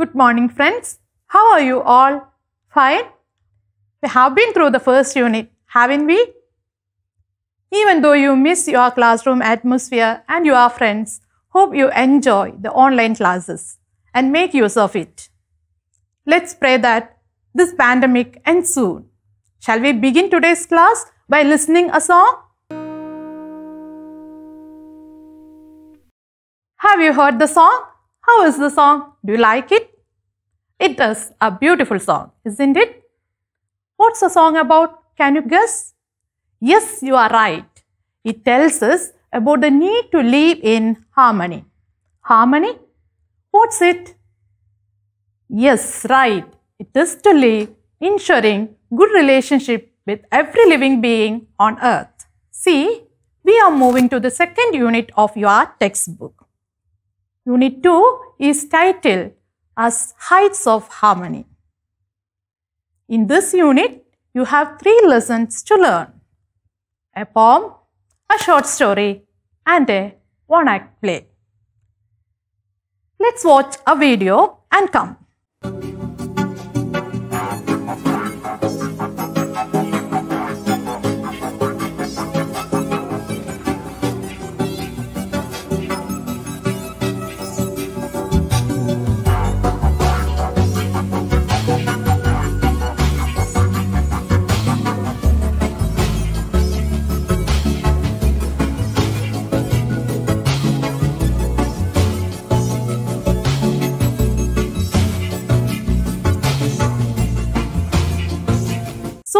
Good morning friends. How are you all? Fine? We have been through the first unit, haven't we? Even though you miss your classroom atmosphere and your friends, hope you enjoy the online classes and make use of it. Let's pray that this pandemic ends soon. Shall we begin today's class by listening a song? Have you heard the song? How is the song? Do you like it? It is a beautiful song, isn't it? What's the song about? Can you guess? Yes, you are right. It tells us about the need to live in harmony. Harmony? What's it? Yes, right. It is to live ensuring good relationship with every living being on earth. See, we are moving to the second unit of your textbook. Unit 2 is titled as heights of harmony. In this unit, you have three lessons to learn. A poem, a short story and a one-act play. Let's watch a video and come.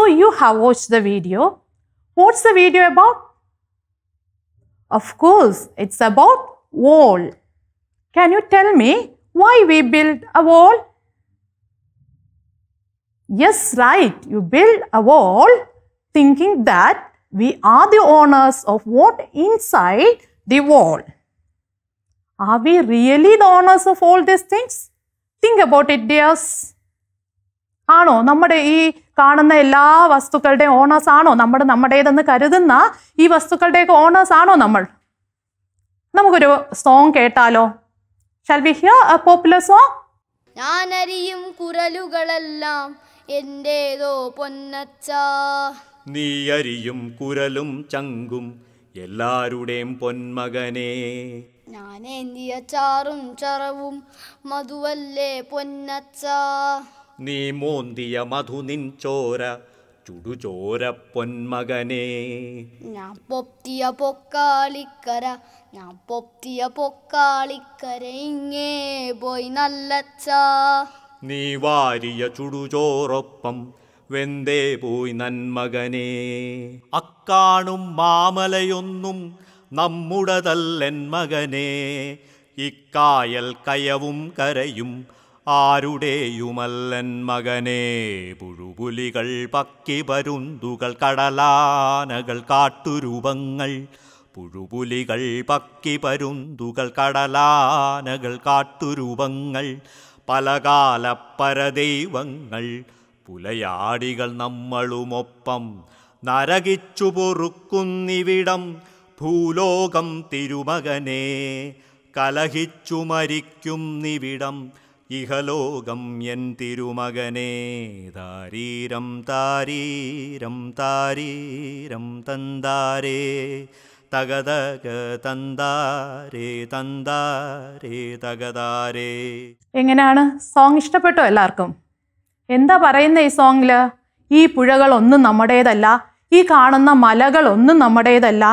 you have watched the video. What's the video about? Of course, it's about wall. Can you tell me why we build a wall? Yes, right. You build a wall thinking that we are the owners of what inside the wall. Are we really the owners of all these things? Think about it, dears. ആണോ നമ്മുടെ ഈ കാണുന്ന എല്ലാ വസ്തുക്കളുടെയും owners ആണോ നമ്മൾ നമ്മുടേതെന്ന് കരുതുന്ന ഈ വസ്തുക്കളുടെയൊക്കെ owners ആണോ നമ്മൾ നമുക്കൊരു സോങ് കേട്ടാലോ shall we hear a popular song അറിയും കുരലുകളെല്ലാം എന്റേതോ പൊന്നച്ച നീ അറിയും കുരലും ചങ്കും എല്ലാരുടെയും പൊന്മകനെ ഞാനേന്തിയ ചാറും ചറവും മധുവല്ലേ പൊന്നച്ച നീ മോന്തിയ മധുനിൻ ചോര ചുടുചോര പൊന്മകനെ ഞാൻ പൊപ്തിയ പൊക്കാളിക്കര ഞാൻ പൊപ്തിയ പൊക്കാളിക്കര ഇങ്ങേ പോയി നല്ലച്ച നീ വാരിയ ചുടുചോറൊപ്പം വെന്തേ പോയി നന്മകനെ അക്കാണും മാമലയൊന്നും നമ്മുടതല്ലെൻ മകനെ ഇക്കായൽ കയവും കരയും ആരുടെയുമല്ലൻ മകനെ പുഴുപുലികൾ പക്കി പരുന്തുകൾ കടലാനകൾ കാട്ടുരൂപങ്ങൾ പുഴുപുലികൾ പക്കി പരുന്തുകൾ കടലാനകൾ കാട്ടുരൂപങ്ങൾ പലകാല പരദൈവങ്ങൾ പുലയാടികൾ നമ്മളുമൊപ്പം നരകിച്ചു പൊറുക്കുന്നിവിടം ഭൂലോകം തിരുമകനെ കലഹിച്ചു മരിക്കും നിവിടം ഇഹലോകം എൻ തിരുമകനേ താരീരം താരീരം താരീരം തന്താരേ തകതക തന്താരേ തന്താരേ തകതാരേ എങ്ങനെയാണ് സോങ് ഇഷ്ടപ്പെട്ടോ എല്ലാവർക്കും എന്താ പറയുന്ന ഈ സോങ്ങിൽ ഈ പുഴകളൊന്നും നമ്മുടേതല്ല ഈ കാണുന്ന മലകളൊന്നും നമ്മുടേതല്ല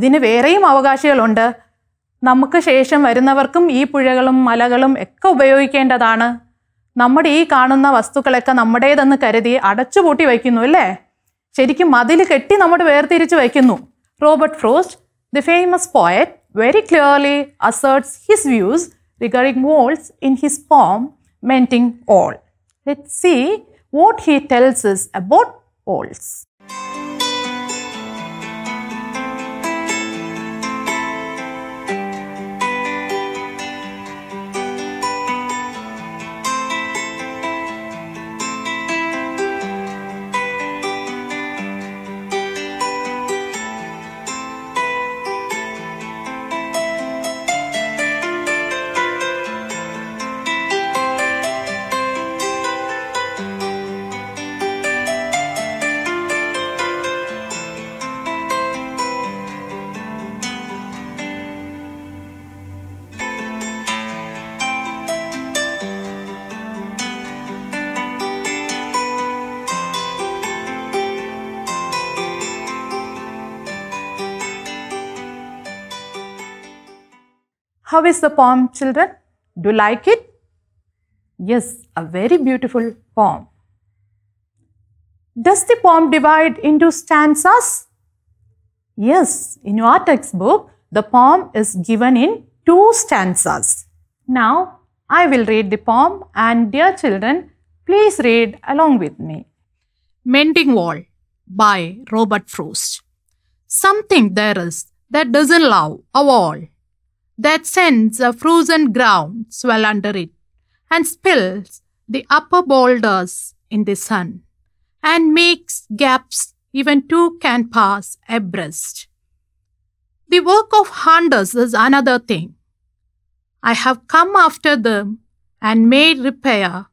ഇതിന് വേറെയും അവകാശികളുണ്ട് നമുക്ക് ശേഷം വരുന്നവർക്കും ഈ പുഴകളും മലകളും ഒക്കെ ഉപയോഗിക്കേണ്ടതാണ് നമ്മുടെ ഈ കാണുന്ന വസ്തുക്കളൊക്കെ നമ്മുടേതെന്ന് കരുതി അടച്ചുപൂട്ടി വയ്ക്കുന്നു അല്ലേ ശരിക്കും മതിൽ കെട്ടി നമ്മൾ വേർതിരിച്ച് വയ്ക്കുന്നു Robert Frost the famous poet very clearly asserts his views regarding walls in his poem Mending Wall let see what he tells us about walls How is the poem, children? Do you like it? Yes, a very beautiful poem. Does the poem divide into stanzas? Yes, in your textbook, the poem is given in two stanzas. Now, I will read the poem and dear children, please read along with me. Mending Wall by Robert Frost. Something there is that doesn't love a wall that sends a frozen ground swell under it and spills the upper boulders in the sun and makes gaps even two can pass abreast. The work of hunters is another thing. I have come after them and made repair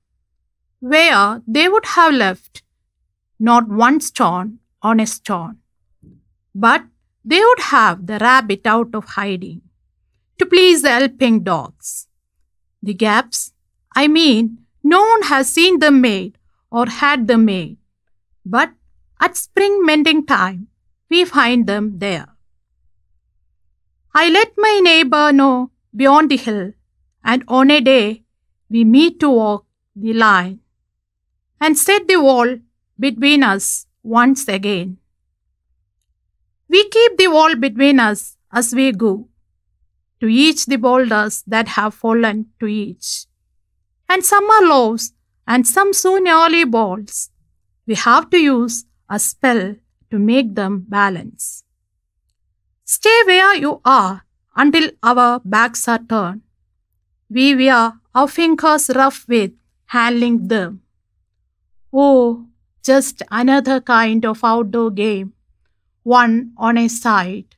where they would have left not one stone on a stone, but they would have the rabbit out of hiding to please the helping dogs. The gaps, I mean, no one has seen them made or had them made, but at spring mending time, we find them there. I let my neighbor know beyond the hill, and on a day we meet to walk the line and set the wall between us once again. We keep the wall between us as we go to each the boulders that have fallen to each. And some are loaves, and some so nearly balls. We have to use a spell to make them balance. Stay where you are until our backs are turned. We wear our fingers rough with handling them. Oh, just another kind of outdoor game, one on a side.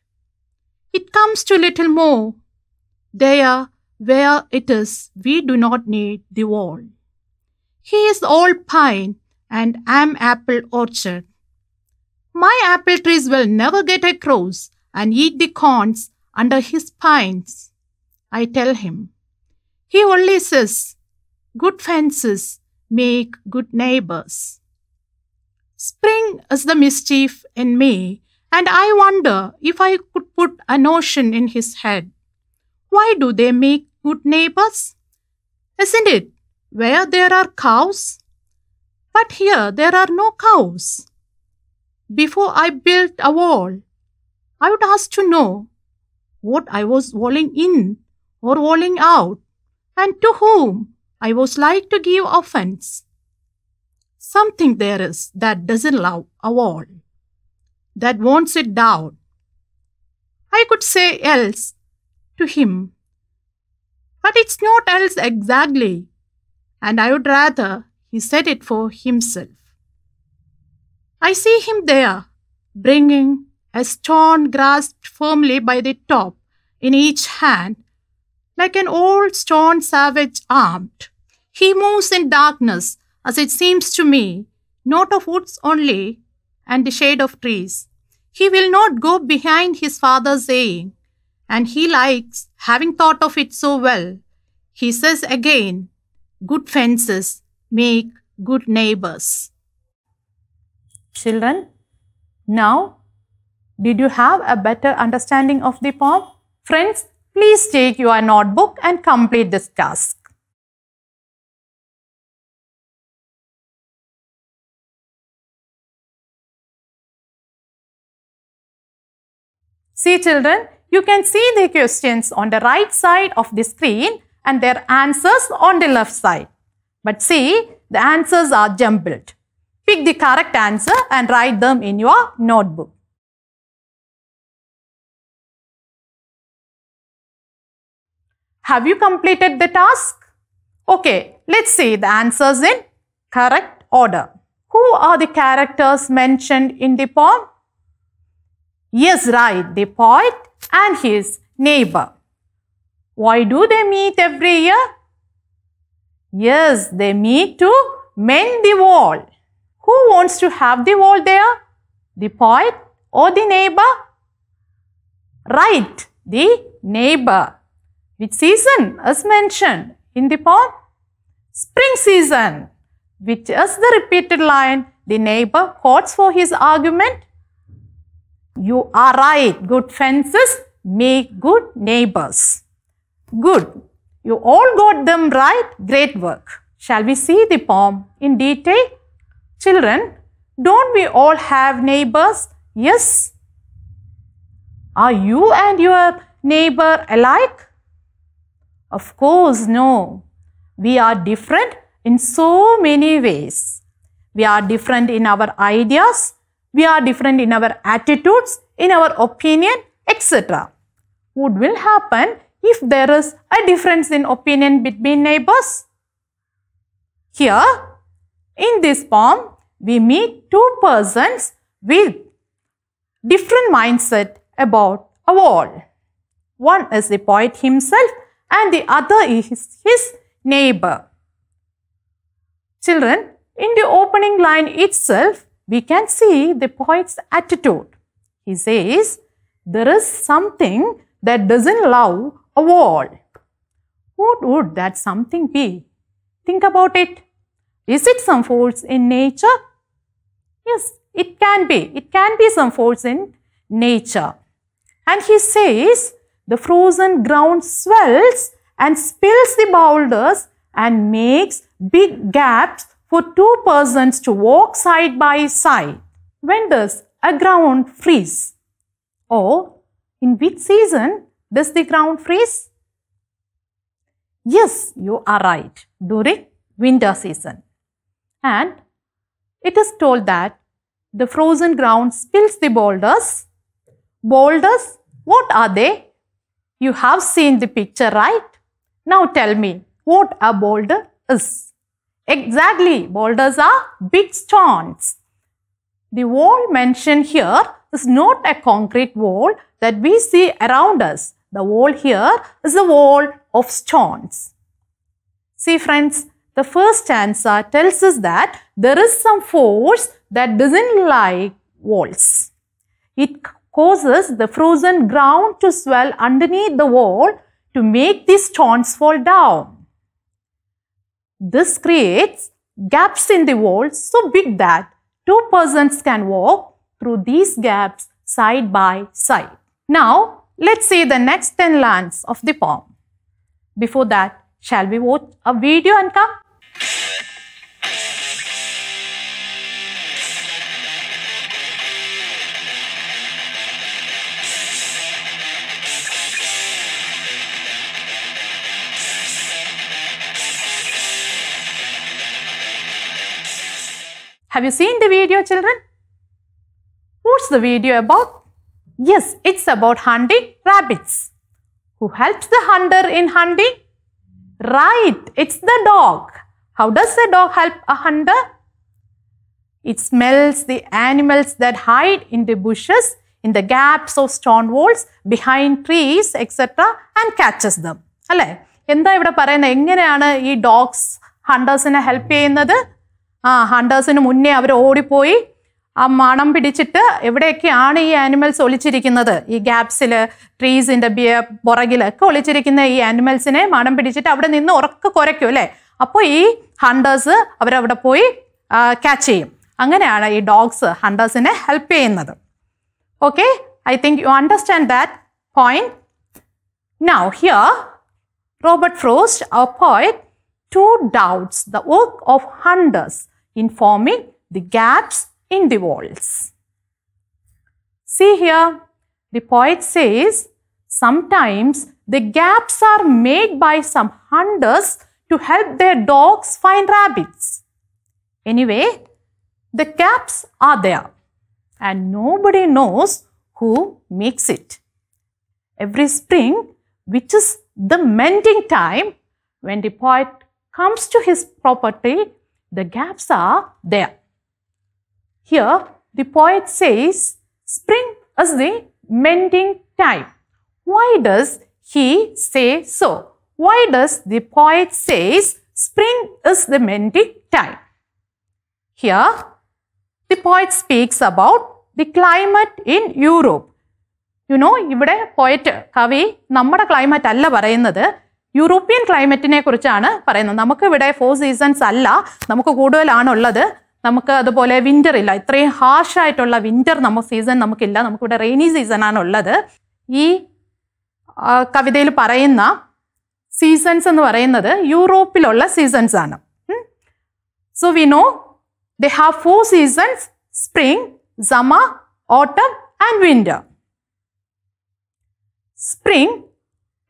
It comes to little more there where it is we do not need the wall. He is old pine and am apple orchard. My apple trees will never get across and eat the corns under his pines. I tell him. He only says, Good fences make good neighbors. Spring is the mischief in me, and I wonder if I could put a notion in his head why do they make good neighbors? Isn't it where there are cows? But here there are no cows. Before I built a wall, I would ask to know what I was walling in or walling out and to whom I was like to give offense. Something there is that doesn't love a wall, that won't sit down. I could say else to him. But it's not else exactly, and I would rather he said it for himself. I see him there, bringing a stone grasped firmly by the top in each hand, like an old stone savage armed. He moves in darkness, as it seems to me, not of woods only, and the shade of trees. He will not go behind his father's saying, and he likes having thought of it so well. He says again, good fences make good neighbors. Children, now, did you have a better understanding of the poem? Friends, please take your notebook and complete this task. See children, you can see the questions on the right side of the screen and their answers on the left side. But see, the answers are jumbled. Pick the correct answer and write them in your notebook. Have you completed the task? Okay, let's see the answers in correct order. Who are the characters mentioned in the poem? Yes, right, the poet and his neighbor. Why do they meet every year? Yes, they meet to mend the wall. Who wants to have the wall there? The poet or the neighbor? Right, the neighbor. Which season as mentioned in the poem? Spring season. Which is the repeated line the neighbor quotes for his argument? You are right. Good fences make good neighbors. Good. You all got them right. Great work. Shall we see the poem in detail? Children, don't we all have neighbors? Yes. Are you and your neighbor alike? Of course, no. We are different in so many ways. We are different in our ideas, we are different in our attitudes, in our opinion, etc. What will happen if there is a difference in opinion between neighbors? Here, in this poem, we meet two persons with different mindset about a wall. One is the poet himself and the other is his neighbor. Children, in the opening line itself, we can see the poet's attitude. He says, there is something that doesn't love a wall. What would that something be? Think about it. Is it some force in nature? Yes, it can be. It can be some force in nature. And he says, the frozen ground swells and spills the boulders and makes big gaps for two persons to walk side by side? When does a ground freeze? Or in which season does the ground freeze? Yes, you are right, during winter season. And it is told that the frozen ground spills the boulders. Boulders, what are they? You have seen the picture, right? Now tell me what a boulder is. Exactly, boulders are big stones. The wall mentioned here is not a concrete wall that we see around us. The wall here is a wall of stones. See friends, the first answer tells us that there is some force that doesn't like walls. It causes the frozen ground to swell underneath the wall to make these stones fall down. This creates gaps in the wall so big that two persons can walk through these gaps side by side. Now, let's see the next 10 lines of the poem. Before that, shall we watch a video and come? Have you seen the video children? What's the video about? Yes, it's about hunting rabbits. Who helps the hunter in hunting? Right, it's the dog. How does the dog help a hunter? It smells the animals that hide in the bushes, in the gaps of stone walls, behind trees, etc. and catches them. അല്ലേ എന്താ ഇവിടെ പറയുന്നത് എങ്ങനെയാണ് ഈ dogs ഹണ്ടേഴ്സിനെ help ചെയ്യുന്നത് ആ ഹണ്ടേഴ്സിന് മുന്നേ അവർ ഓടിപ്പോയി ആ മണം പിടിച്ചിട്ട് എവിടെയൊക്കെയാണ് ഈ ആനിമൽസ് ഒളിച്ചിരിക്കുന്നത് ഈ ഗ്യാപ്സിൽ ട്രീസിൻ്റെ ബിയ പുറകിലൊക്കെ ഒളിച്ചിരിക്കുന്ന ഈ ആനിമൽസിനെ മണം പിടിച്ചിട്ട് അവിടെ നിന്ന് ഉറക്ക കുറയ്ക്കും അല്ലേ അപ്പോൾ ഈ ഹണ്ടേഴ്സ് അവരവിടെ പോയി ക്യാച്ച് ചെയ്യും അങ്ങനെയാണ് ഈ ഡോഗ്സ് ഹണ്ടേഴ്സിനെ ഹെൽപ്പ് ചെയ്യുന്നത് okay I think you understand that point now here Robert Frost a poet two doubts the work of hunters in forming the gaps in the walls. See here, the poet says, sometimes the gaps are made by some hunters to help their dogs find rabbits. Anyway, the gaps are there and nobody knows who makes it. Every spring, which is the mending time, when the poet comes to his property, the gaps are there. Here, the poet says, spring is the mending time. Why does he say so? Why does the poet says spring is the mending time? Here, the poet speaks about the climate in Europe. You you know ഇവിടെ poet കവി നമ്മുടെ climate അല്ല പറയുന്നത് European ക്ലൈമറ്റിനെ കുറിച്ചാണ് പറയുന്നത് നമുക്ക് ഇവിടെ four seasons അല്ല നമുക്ക് കൂടുതലാണുള്ളത് നമുക്ക് അതുപോലെ വിൻ്റർ ഇല്ല ഇത്രയും ആയിട്ടുള്ള വിൻ്റർ നമുക്ക് സീസൺ നമുക്കില്ല നമുക്കിവിടെ റെയിനി സീസൺ ആണ് ഉള്ളത് ഈ കവിതയിൽ പറയുന്ന സീസൺസ് എന്ന് പറയുന്നത് യൂറോപ്പിലുള്ള സീസൺസ് ആണ് so we know they have four seasons spring summer autumn and winter spring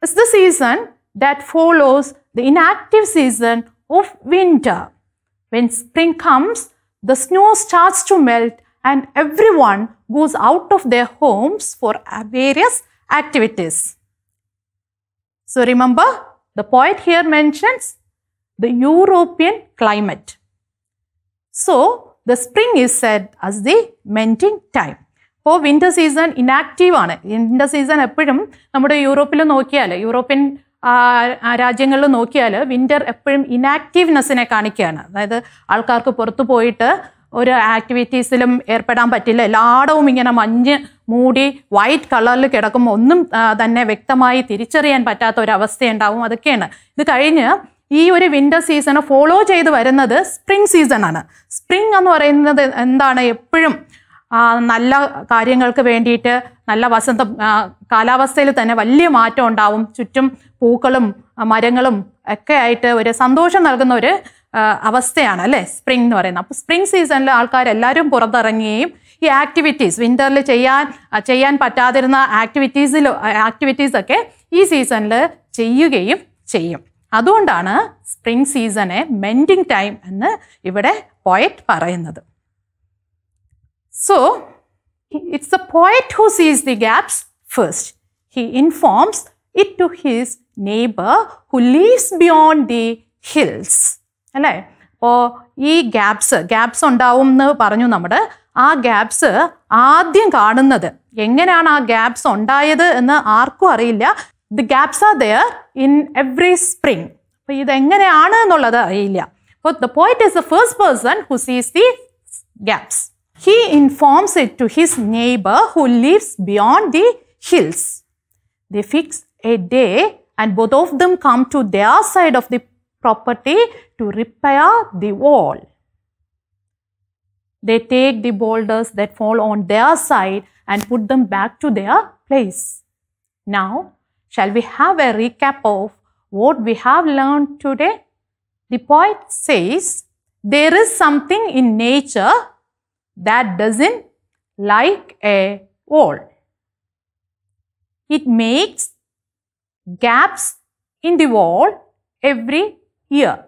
is the season that follows the inactive season of winter. When spring comes, the snow starts to melt and everyone goes out of their homes for various activities. So remember, the poet here mentions the European climate. So the spring is said as the melting time. ഇപ്പോൾ winter season Winter season, winter season എപ്പോഴും European യൂറോപ്പിൽ നോക്കിയാൽ European. രാജ്യങ്ങളിൽ നോക്കിയാൽ winter എപ്പോഴും ഇനാക്റ്റീവ്നെസ്സിനെ കാണിക്കുകയാണ് അതായത് ആൾക്കാർക്ക് പുറത്തു പോയിട്ട് ഒരു ആക്ടിവിറ്റീസിലും ഏർപ്പെടാൻ പറ്റില്ല എല്ലായിടവും ഇങ്ങനെ മഞ്ഞ് മൂടി വൈറ്റ് കളറിൽ കിടക്കുമ്പോൾ ഒന്നും തന്നെ വ്യക്തമായി തിരിച്ചറിയാൻ പറ്റാത്ത ഒരു അവസ്ഥയുണ്ടാവും അതൊക്കെയാണ് ഇത് കഴിഞ്ഞ് ഈ ഒരു വിൻ്റർ സീസണ് ഫോളോ ചെയ്ത് വരുന്നത് സ്പ്രിംഗ് സീസണാണ് സ്പ്രിംഗ് എന്ന് പറയുന്നത് എന്താണ് എപ്പോഴും നല്ല കാര്യങ്ങൾക്ക് വേണ്ടിയിട്ട് നല്ല വസന്ത കാലാവസ്ഥയിൽ തന്നെ വലിയ മാറ്റം ഉണ്ടാവും ചുറ്റും പൂക്കളും മരങ്ങളും ഒക്കെ ആയിട്ട് ഒരു സന്തോഷം നൽകുന്ന ഒരു അവസ്ഥയാണ് അല്ലേ സ്പ്രിംഗ് എന്ന് പറയുന്നത് അപ്പോൾ സ്പ്രിംഗ് സീസണിൽ ആൾക്കാരെല്ലാവരും പുറത്തിറങ്ങുകയും ഈ ആക്ടിവിറ്റീസ് വിൻ്ററിൽ ചെയ്യാൻ ചെയ്യാൻ പറ്റാതിരുന്ന ആക്ടിവിറ്റീസിൽ ആക്ടിവിറ്റീസൊക്കെ ഈ സീസണിൽ ചെയ്യുകയും ചെയ്യും അതുകൊണ്ടാണ് സ്പ്രിംഗ് സീസണെ മെൻഡിങ് ടൈം എന്ന് ഇവിടെ പോയറ്റ് പറയുന്നത് So, it's the poet who sees the gaps first. He informs it to his neighbor who lives beyond the hills. Hello. Or, gaps gaps, gaps on down paranyu namada. ആ gaps ആദ്യം കാണുന്നത് എങ്ങനെയാണ് ആ gaps ഉണ്ടായത് എന്ന് ആർക്കും അറിയില്ല the gaps are there in every spring അപ്പൊ ഇതെങ്ങനെയാണ് എന്നുള്ളത് അറിയില്ല അപ്പോൾ the poet is the first person who sees the gaps he informs it to his neighbor who lives beyond the hills. They fix a day and both of them come to their side of the property to repair the wall. They take the boulders that fall on their side and put them back to their place. Now, shall we have a recap of what we have learned today? The poet says, there is something in nature that doesn't like a wall. It makes gaps in the wall every year.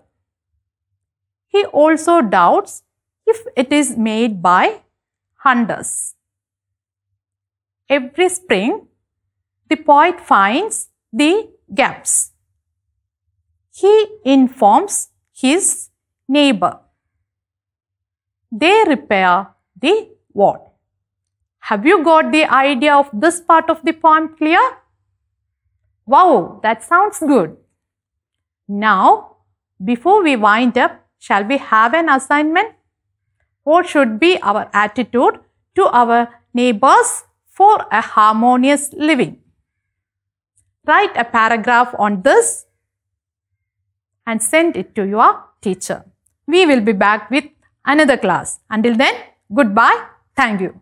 He also doubts if it is made by hunters. Every spring, the poet finds the gaps. He informs his neighbor. They repair the what? Have you got the idea of this part of the poem clear? Wow, that sounds good. Now, before we wind up, shall we have an assignment? What should be our attitude to our neighbors for a harmonious living? Write a paragraph on this and send it to your teacher. We will be back with another class. Until then, Goodbye. Thank you.